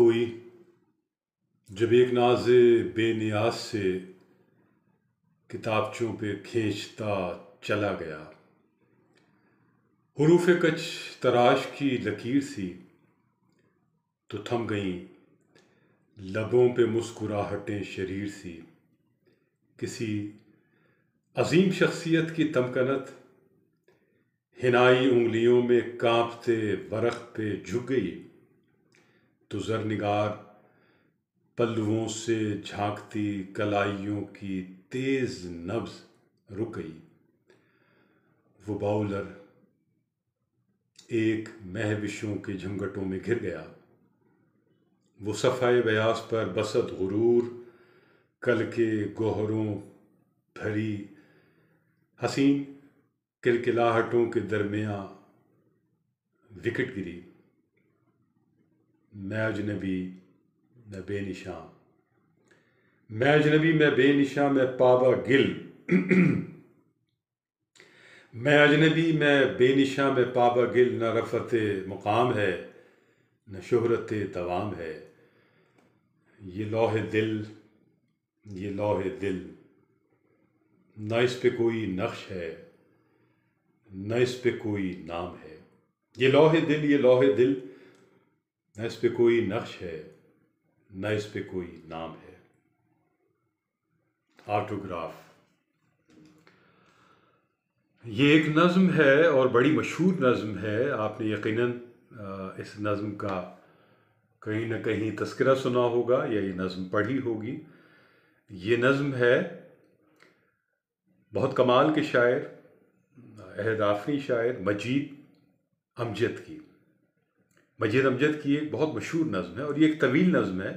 कोई जब एक नाज बेनियाज से किताबचों पे खींचता चला गया हरूफ कच तराश की लकीर सी तो थम गई लबों पे मुस्कुराहटें शरीर सी किसी अजीम शख्सियत की तमकनत हिनाई उंगलियों में कांपते बरख पे झुक गई तो निगार पल्लुओं से झांकती कलाइयों की तेज नब्ज रुक गई वो बाउलर एक महविशों के झंगटों में घिर गया वो सफाई बयास पर बसत गुरूर कल के गोहरों भरी हसीन किलकिलाहटों के दरमिया विकट गिरी मैं अजनबी मैं बेनिशां मैं अजनबी मैं बेनिशां मैं पाबा गिल मैं अजनबी मैं बेनिशा में पाबा गिल न रफत मुकाम है न शहरत तवाम है ये लोहे दिल ये लोहे दिल न इस पे कोई नक्श है न इस पे कोई नाम है ये लोहे दिल ये लोहे दिल न इस पे कोई नक्श है न इस पे कोई नाम है ऑटोग्राफ ये एक नज़म है और बड़ी मशहूर नज़म है आपने यकीनन इस नज़म का कहीं ना कहीं तस्करा सुना होगा या ये नज़म पढ़ी होगी ये नज़म है बहुत कमाल के शायर अहद आफरी शायर मजीद अमजद की मजीद अमजद की एक बहुत मशहूर नज़म है और ये एक तवील नज़म है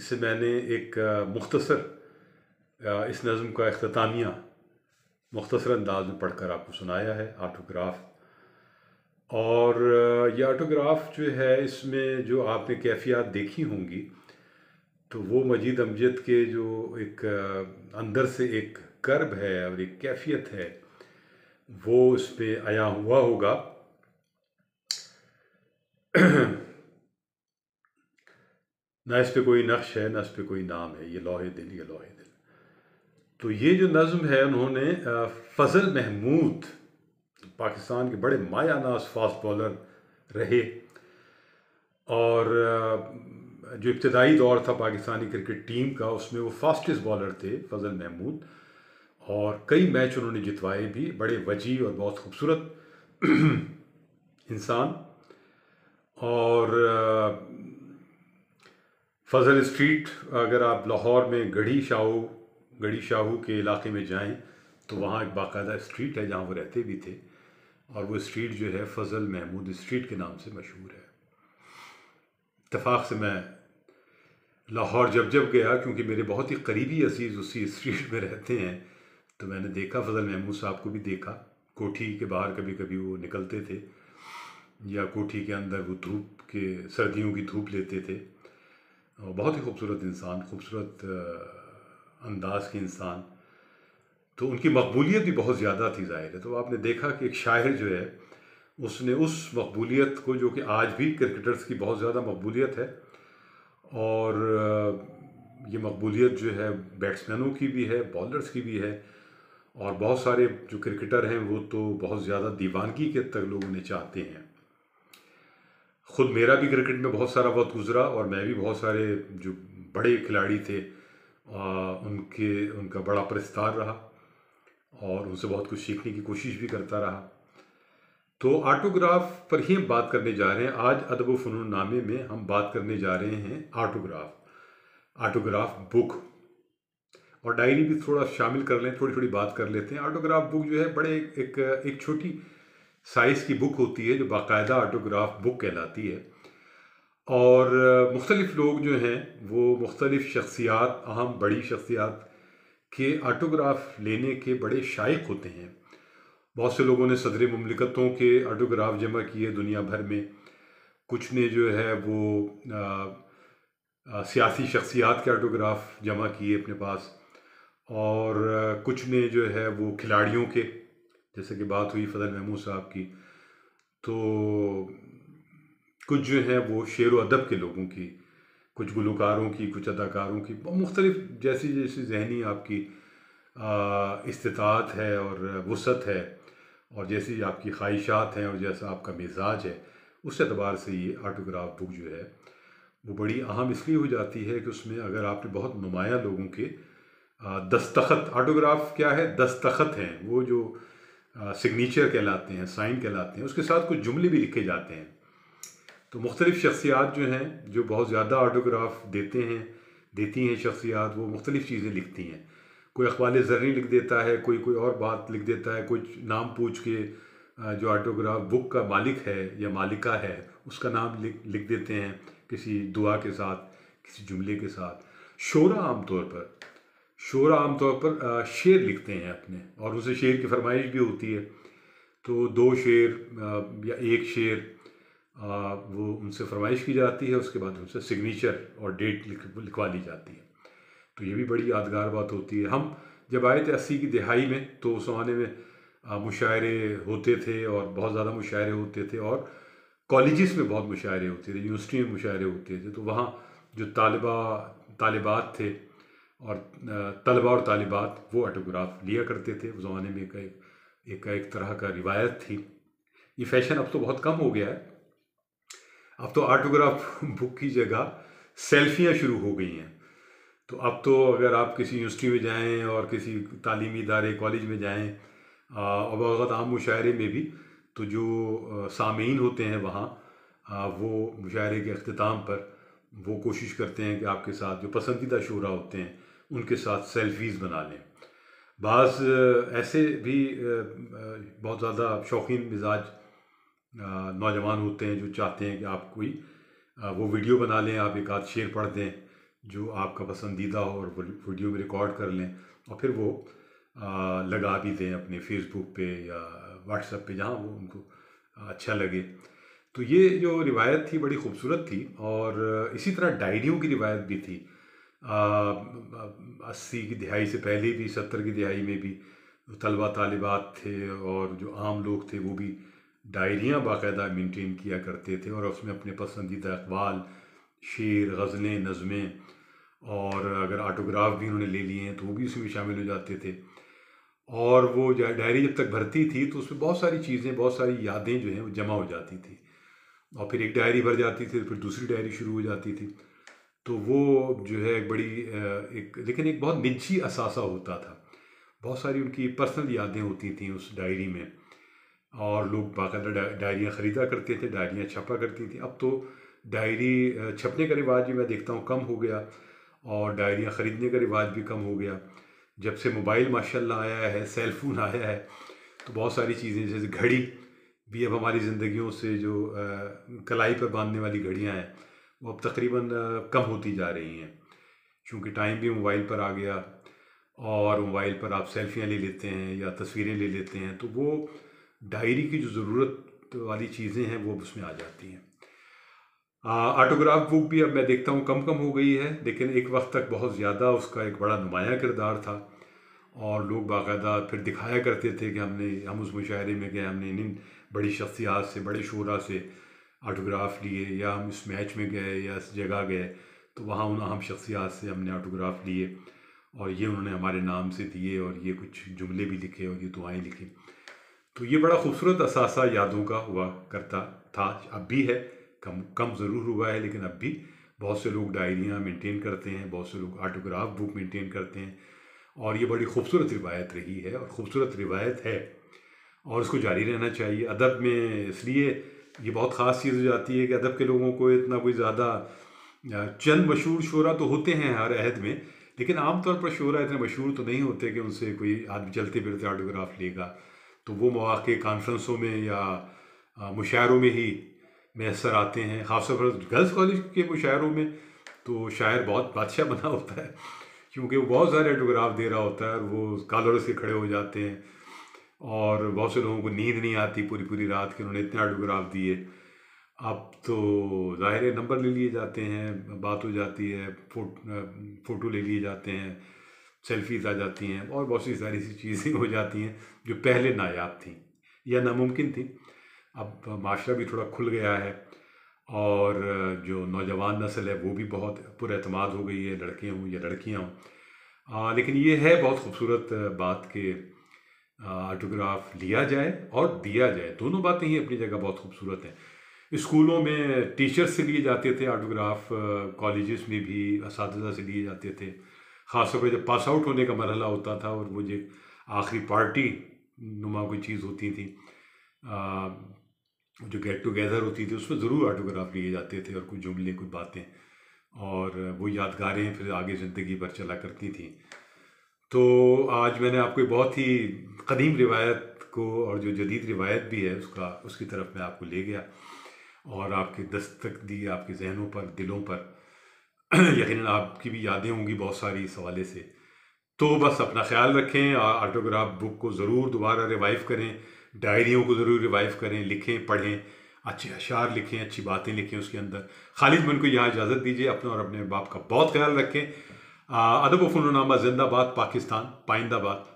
जिसे मैंने एक मुख्तसर इस नज़म का अख्तामिया मुख्तसर अंदाज में पढ़कर आपको सुनाया है आटोग्राफ और ये आटोग्राफ जो है इसमें जो आपने कैफियत देखी होंगी तो वो मजीद अमजद के जो एक अंदर से एक कर्ब है और एक कैफियत है वो उस पर आया हुआ होगा ना इस पर कोई नक्श है ना इस पर कोई नाम है ये लोहे दिल ये लोहे दिल तो ये जो नज़म है उन्होंने फजल महमूद पाकिस्तान के बड़े माया नाज फास्ट बॉलर रहे और जो इब्तदाई दौर था पाकिस्तानी क्रिकेट टीम का उसमें वो फास्टेस्ट बॉलर थे फजल महमूद और कई मैच उन्होंने जितवाए भी बड़े वजी और बहुत खूबसूरत इंसान और फजल स्ट्रीट अगर आप लाहौर में गढ़ी शाहू गढ़ी शाहू के इलाके में जाएं तो वहाँ एक बाकायदा स्ट्रीट है जहाँ वो रहते भी थे और वो स्ट्रीट जो है फजल महमूद स्ट्रीट के नाम से मशहूर है इतफ़ाक़ से मैं लाहौर जब जब गया क्योंकि मेरे बहुत ही करीबी अजीज़ उसी स्ट्रीट में रहते हैं तो मैंने देखा फजल महमूद साहब को भी देखा कोठी के बाहर कभी कभी वो निकलते थे या कोठी के अंदर वो धूप के सर्दियों की धूप लेते थे बहुत ही खूबसूरत इंसान खूबसूरत अंदाज के इंसान तो उनकी मकबूलियत भी बहुत ज़्यादा थी ज़ाहिर है तो आपने देखा कि एक शायर जो है उसने उस मकबूलियत को जो कि आज भी क्रिकेटर्स की बहुत ज़्यादा मकबूलियत है और ये मकबूलियत जो है बैट्समैनों की भी है बॉलर्स की भी है और बहुत सारे जो क्रिकेटर हैं वो तो बहुत ज़्यादा दीवानगी के तक लोग उन्हें चाहते हैं खुद मेरा भी क्रिकेट में बहुत सारा वक्त गुजरा और मैं भी बहुत सारे जो बड़े खिलाड़ी थे आ, उनके उनका बड़ा प्रस्तार रहा और उनसे बहुत कुछ सीखने की कोशिश भी करता रहा तो आटोग्राफ पर ही हम बात करने जा रहे हैं आज अदब फ़नून नामे में हम बात करने जा रहे हैं आटोग्राफ आटोग्राफ बुक और डायरी भी थोड़ा शामिल कर लें थोड़ी थोड़ी बात कर लेते हैं आटोग्राफ बुक जो है बड़े एक एक, एक छोटी साइज़ की बुक होती है जो बाकायदा आटोग्राफ बुक कहलाती है और मुख्तलिफ लोग जो हैं वो मुख्तलिफ शख्सियात अहम बड़ी शख्सियात के आटोग्राफ लेने के बड़े शाइक होते हैं बहुत से लोगों ने सदर ममलिकतों के आटोग्राफ जमा किए दुनिया भर में कुछ ने जो है वो आ, आ, सियासी शख्सियात के आटोग्राफ जमा किए अपने पास और कुछ ने जो है वो खिलाड़ियों के जैसे कि बात हुई फजल महमूद साहब की तो कुछ जो है वो शेर व अदब के लोगों की कुछ गुलकारों की कुछ अदाकारों की मुख्तलिफ जैसी जैसी जहनी आपकी इस्तात है और वसत है और जैसी आपकी ख्वाहिशात हैं और जैसा आपका मिजाज है उस एतबार से ये आटोग्राफ बुक जो है वो बड़ी अहम इसलिए हो जाती है कि उसमें अगर आपने बहुत नुमाया लोगों के दस्तखत आटोग्राफ क्या है दस्तखत हैं वो जो सिग्नेचर कहलाते हैं साइन कहलाते हैं उसके साथ कुछ जुमले भी लिखे जाते हैं तो मुख्तलिफ़ शख्सियात जो हैं जो बहुत ज़्यादा ऑटोग्राफ देते हैं देती हैं शख्सियात वो मुख्तलिफ़ चीज़ें लिखती हैं कोई अखबाल जर्री लिख देता है कोई कोई और बात लिख देता है कुछ नाम पूछ के जो ऑटोग्राफ बुक का मालिक है या मालिका है उसका नाम लिख लिख देते हैं किसी दुआ के साथ किसी जुमले के साथ शोरा आमतौर पर शोरा आमतौर पर शेर लिखते हैं अपने और उसे शेर की फरमाइश भी होती है तो दो शेर या एक शेर वो उनसे फरमाइश की जाती है उसके बाद उनसे सिग्नेचर और डेट लिखवा ली जाती है तो ये भी बड़ी यादगार बात होती है हम जब आए थे अस्सी की दिहाई में तो उस जमाने में मुशायरे होते थे और बहुत ज़्यादा मुशायरे होते थे और कॉलेज़ में बहुत मुशायरे होते थे यूनिवर्सिटी में मुशायरे होते थे तो वहाँ जो तालबा तालबात थे और तलबा और तालिबात वो ऑटोग्राफ लिया करते थे उस ज़माने में एक एक, एक तरह का रिवायत थी ये फैशन अब तो बहुत कम हो गया है अब तो ऑटोग्राफ बुक की जगह सेल्फियाँ शुरू हो गई हैं तो अब तो अगर आप किसी यूनिवर्सिटी में जाएँ और किसी तालीमी इदारे कॉलेज में जाएँ और बहुत आम मुशायरे में भी तो जो सामीन होते हैं वहाँ वो मुशायरे के अख्ताम पर वो कोशिश करते हैं कि आपके साथ जो पसंदीदा शुरा होते हैं उनके साथ सेल्फीज़ बना लें बाज़ ऐसे भी बहुत ज़्यादा शौकीन मिजाज नौजवान होते हैं जो चाहते हैं कि आप कोई वो वीडियो बना लें आप एक आध शेर पढ़ दें जो आपका पसंदीदा हो और वीडियो में रिकॉर्ड कर लें और फिर वो लगा भी दें अपने फेसबुक पे या व्हाट्सएप पे जहाँ वो उनको अच्छा लगे तो ये जो रिवायत थी बड़ी खूबसूरत थी और इसी तरह डायरियों की रिवायत भी थी अस्सी की दिहाई से पहले भी सत्तर की दिहाई में भी तलबा तालिबात थे और जो आम लोग थे वो भी डायरियाँ बाकायदा मेनटेन किया करते थे और उसमें अपने पसंदीदा अकबाल शेर गज़लें नज़में और अगर आटोग्राफ भी उन्होंने ले लिए हैं तो वो भी उसमें शामिल हो जाते थे और वो डायरी जब तक भरती थी तो उसमें बहुत सारी चीज़ें बहुत सारी यादें जो हैं वो जमा हो जाती थी और फिर एक डायरी भर जाती थी फिर दूसरी डायरी शुरू हो जाती थी तो वो जो है बड़ी एक लेकिन एक बहुत निजी असासा होता था बहुत सारी उनकी पर्सनल यादें होती थी उस डायरी में और लोग बाकायदा डायरियाँ ख़रीदा करते थे डायरियाँ छपा करती थी अब तो डायरी छपने का रिवाज भी मैं देखता हूँ कम हो गया और डायरियाँ ख़रीदने का रिवाज भी कम हो गया जब से मोबाइल माशाल्लाह आया है सेल आया है तो बहुत सारी चीज़ें जैसे घड़ी भी अब हमारी ज़िंदगियों से जो कलाई पर बांधने वाली घड़ियाँ हैं वो अब तकरीबन कम होती जा रही हैं क्योंकि टाइम भी मोबाइल पर आ गया और मोबाइल पर आप सेल्फियाँ ले लेते हैं या तस्वीरें ले लेते हैं तो वो डायरी की जो ज़रूरत वाली चीज़ें हैं वो उसमें आ जाती हैं ऑटोग्राफ बुक भी अब मैं देखता हूँ कम कम हो गई है लेकिन एक वक्त तक बहुत ज़्यादा उसका एक बड़ा नुमाया किरदार था और लोग बाकायदा फिर दिखाया करते थे कि हमने हम उस मुशायरे में गए हमने इन बड़ी शख्सियात से बड़े शोरा से आटोग्राफ लिए या हम इस मैच में गए या इस जगह गए तो वहाँ उन अहम शख्सियात से हमने आटोग्राफ लिए और ये उन्होंने हमारे नाम से दिए और ये कुछ जुमले भी लिखे और ये दुआएँ लिखी तो ये बड़ा खूबसूरत असासा यादों का हुआ करता था अब भी है कम कम ज़रूर हुआ है लेकिन अब भी बहुत से लोग डायरियाँ मेंटेन करते हैं बहुत से लोग आटोग्राफ बुक मेंटेन करते हैं और ये बड़ी खूबसूरत रिवायत रही है और ख़ूबसूरत रिवायत है और इसको जारी रहना चाहिए अदब में इसलिए ये बहुत ख़ास चीज़ हो जाती है कि अदब के लोगों को इतना कोई ज़्यादा चंद मशहूर शोरा तो होते हैं हर अहद में लेकिन आमतौर पर शोरा इतने मशहूर तो नहीं होते कि उनसे कोई आदमी चलते फिरते ऑटोग्राफ लेगा तो वो मौाक़े कॉन्फ्रेंसों में या मुशायरों में ही मैसर आते हैं खास तौर पर गर्ल्स कॉलेज के मुशायरों में तो शायर बहुत बादशाह बना होता है क्योंकि वो बहुत सारे ऑटोग्राफ दे रहा होता है और वो कॉलर से खड़े हो जाते हैं और बहुत से लोगों को नींद नहीं आती पूरी पूरी रात की उन्होंने इतने ऑटोग्राफ दिए अब तो ज़ाहिर है नंबर ले लिए जाते हैं बात हो जाती है फोट फ़ोटो ले लिए जाते हैं सेल्फीज आ जाती हैं और बहुत सी सारी सी चीज़ें हो जाती हैं जो पहले नायाब थी या नामुमकिन थी अब माशरा भी थोड़ा खुल गया है और जो नौजवान नस्ल है वो भी बहुत पुरमाद हो गई है लड़के हों या लड़कियाँ हों लेकिन ये है बहुत खूबसूरत बात कि ऑटोग्राफ लिया जाए और दिया जाए दोनों बातें ही अपनी जगह बहुत खूबसूरत हैं स्कूलों में टीचर्स से लिए जाते थे ऑटोग्राफ कॉलेजेस में भी इस से लिए जाते थे ख़ासतौर पर जब पास आउट होने का मरहला होता था और मुझे आखिरी पार्टी नुमा कोई चीज़ होती थी आ, जो गेट टुगेदर होती थी उसमें ज़रूर ऑटोग्राफ लिए जाते थे और कुछ जुमले कुछ बातें और वो यादगारें फिर आगे ज़िंदगी भर चला करती थी तो आज मैंने आपको बहुत ही कदीम रिवायत को और जो जदीद रिवायत भी है उसका उसकी तरफ मैं आपको ले गया और आपके दस्तक दी आपके जहनों पर दिलों पर यकीन आपकी भी यादें होंगी बहुत सारी इस हवाले से तो बस अपना ख्याल रखें आटोग्राफ बुक को ज़रूर दोबारा रिवाइव करें डायरियों को ज़रूर रिवाइव करें लिखें पढ़ें अच्छे अशार लिखें अच्छी बातें लिखें उसके अंदर खालिद मन को यहाँ इजाज़त दीजिए अपना और अपने बाप का बहुत ख्याल रखें Uh, other Wofun Nama Zindabad, Pakistan, Paindabad.